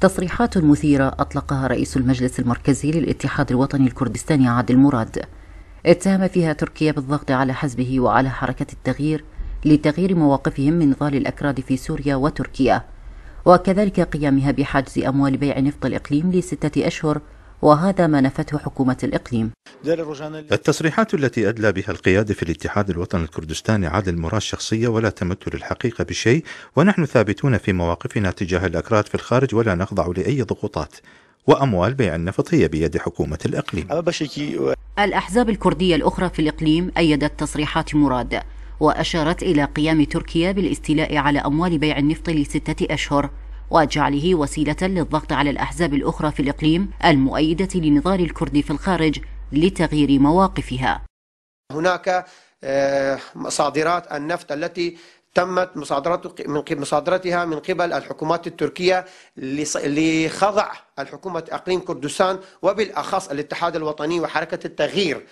تصريحات مثيرة أطلقها رئيس المجلس المركزي للاتحاد الوطني الكردستاني عادل مراد اتهم فيها تركيا بالضغط على حزبه وعلى حركة التغيير لتغيير مواقفهم من نضال الأكراد في سوريا وتركيا وكذلك قيامها بحجز أموال بيع نفط الإقليم لستة أشهر وهذا ما نفته حكومة الإقليم التصريحات التي أدلى بها القيادة في الاتحاد الوطني الكردستاني عادل مراد شخصية ولا تمت للحقيقة بشيء ونحن ثابتون في مواقفنا تجاه الأكراد في الخارج ولا نخضع لأي ضغوطات وأموال بيع النفط هي بيد حكومة الإقليم الأحزاب الكردية الأخرى في الإقليم أيدت تصريحات مراد وأشارت إلى قيام تركيا بالاستيلاء على أموال بيع النفط لستة أشهر وجعله وسيلة للضغط على الأحزاب الأخرى في الإقليم المؤيدة لنضال الكرد في الخارج لتغيير مواقفها هناك آه، مصادرات النفط التي تمت من مصادرتها من قبل الحكومات التركية لخضع الحكومة أقليم كردستان وبالأخص الاتحاد الوطني وحركة التغيير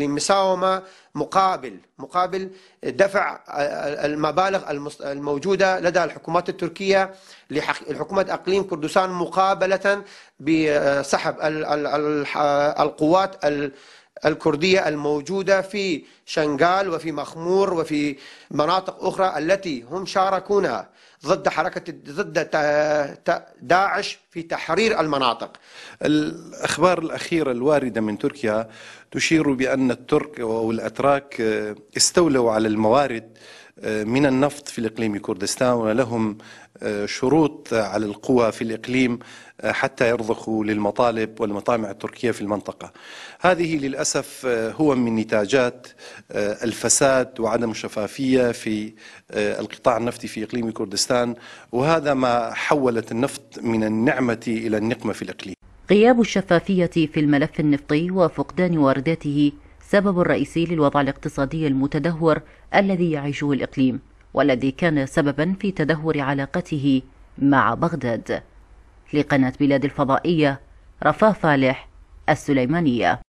لمساومة مقابل مقابل دفع المبالغ الموجودة لدى الحكومات التركية لحكومة أقليم كردستان مقابلة بسحب القوات الكردية الموجودة في شنغال وفي مخمور وفي مناطق أخرى التي هم شاركونا ضد حركة ضد داعش في تحرير المناطق الأخبار الأخيرة الواردة من تركيا تشير بأن الترك أو الأتراك آه، استولوا على الموارد من النفط في الإقليم كردستان ولهم آه، شروط على القوى في الإقليم آه، حتى يرضخوا للمطالب والمطامع التركية في المنطقة هذه للأسف آه، هو من نتاجات الفساد وعدم الشفافية في القطاع النفطي في إقليم كردستان وهذا ما حولت النفط من النعمة إلى النقمة في الإقليم غياب الشفافية في الملف النفطي وفقدان وارداته سبب رئيسي للوضع الاقتصادي المتدهور الذي يعيشه الإقليم والذي كان سببا في تدهور علاقته مع بغداد لقناة بلاد الفضائية رفاه فالح السليمانية